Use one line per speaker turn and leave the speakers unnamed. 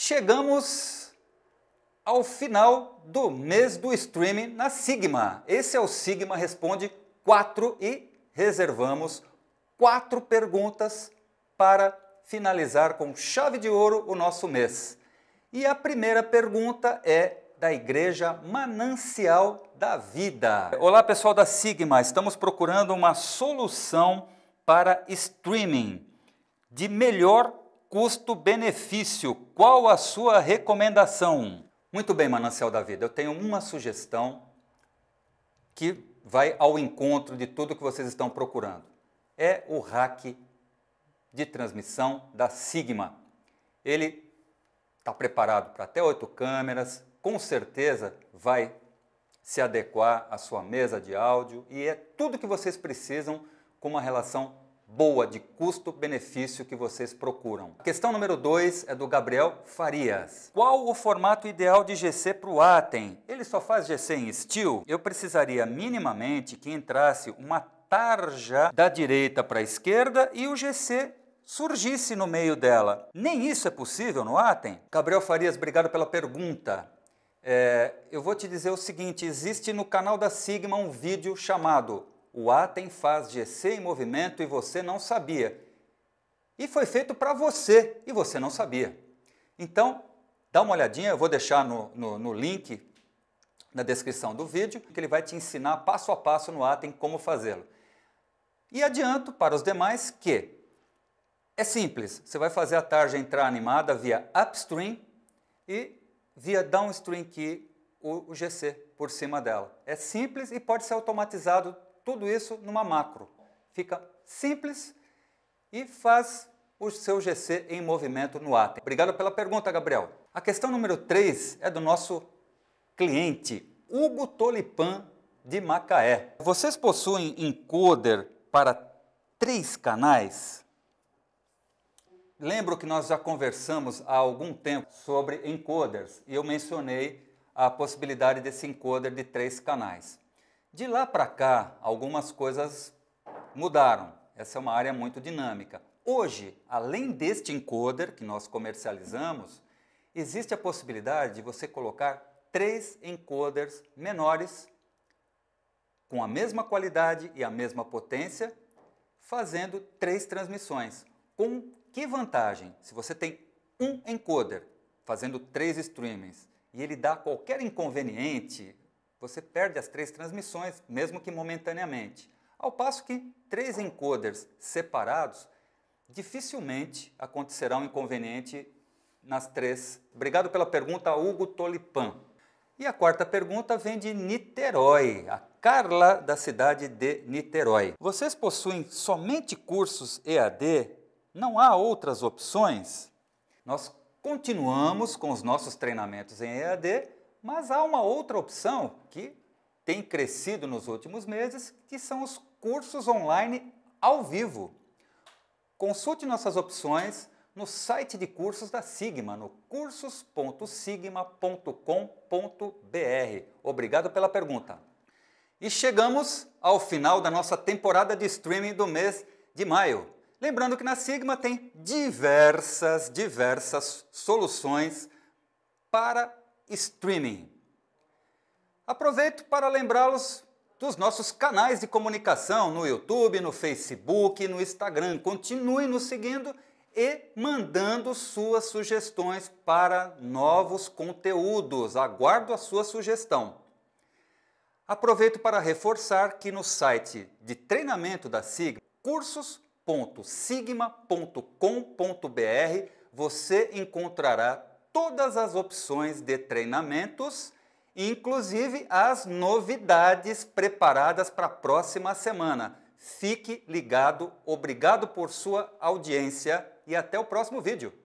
Chegamos ao final do mês do streaming na Sigma. Esse é o Sigma Responde 4 e reservamos quatro perguntas para finalizar com chave de ouro o nosso mês. E a primeira pergunta é da Igreja Manancial da Vida. Olá, pessoal da Sigma. Estamos procurando uma solução para streaming de melhor custo-benefício. Qual a sua recomendação? Muito bem, Manancial da Vida, eu tenho uma sugestão que vai ao encontro de tudo que vocês estão procurando. É o hack de transmissão da Sigma. Ele está preparado para até oito câmeras, com certeza vai se adequar à sua mesa de áudio e é tudo que vocês precisam com uma relação boa de custo-benefício que vocês procuram. A questão número 2 é do Gabriel Farias. Qual o formato ideal de GC para o Atem? Ele só faz GC em steel? Eu precisaria minimamente que entrasse uma tarja da direita para a esquerda e o GC surgisse no meio dela. Nem isso é possível no Atem? Gabriel Farias, obrigado pela pergunta. É, eu vou te dizer o seguinte, existe no canal da Sigma um vídeo chamado o A tem faz GC em movimento e você não sabia. E foi feito para você e você não sabia. Então, dá uma olhadinha, eu vou deixar no, no, no link na descrição do vídeo, que ele vai te ensinar passo a passo no Atem como fazê-lo. E adianto para os demais que é simples, você vai fazer a tarja entrar animada via upstream e via downstream que o GC por cima dela. É simples e pode ser automatizado tudo isso numa macro. Fica simples e faz o seu GC em movimento no Atem. Obrigado pela pergunta, Gabriel. A questão número 3 é do nosso cliente, Hugo Tolipan de Macaé. Vocês possuem encoder para três canais? Lembro que nós já conversamos há algum tempo sobre encoders e eu mencionei a possibilidade desse encoder de três canais. De lá para cá, algumas coisas mudaram. Essa é uma área muito dinâmica. Hoje, além deste encoder que nós comercializamos, existe a possibilidade de você colocar três encoders menores com a mesma qualidade e a mesma potência, fazendo três transmissões. Com que vantagem? Se você tem um encoder fazendo três streamings e ele dá qualquer inconveniente você perde as três transmissões, mesmo que momentaneamente. Ao passo que três encoders separados, dificilmente acontecerá um inconveniente nas três. Obrigado pela pergunta, Hugo Tolipan. E a quarta pergunta vem de Niterói, a Carla da cidade de Niterói. Vocês possuem somente cursos EAD? Não há outras opções? Nós continuamos com os nossos treinamentos em EAD mas há uma outra opção que tem crescido nos últimos meses, que são os cursos online ao vivo. Consulte nossas opções no site de cursos da Sigma, no cursos.sigma.com.br. Obrigado pela pergunta. E chegamos ao final da nossa temporada de streaming do mês de maio. Lembrando que na Sigma tem diversas, diversas soluções para streaming. Aproveito para lembrá-los dos nossos canais de comunicação no YouTube, no Facebook, no Instagram. Continue nos seguindo e mandando suas sugestões para novos conteúdos. Aguardo a sua sugestão. Aproveito para reforçar que no site de treinamento da Sigma, cursos.sigma.com.br, você encontrará todas as opções de treinamentos, inclusive as novidades preparadas para a próxima semana. Fique ligado, obrigado por sua audiência e até o próximo vídeo.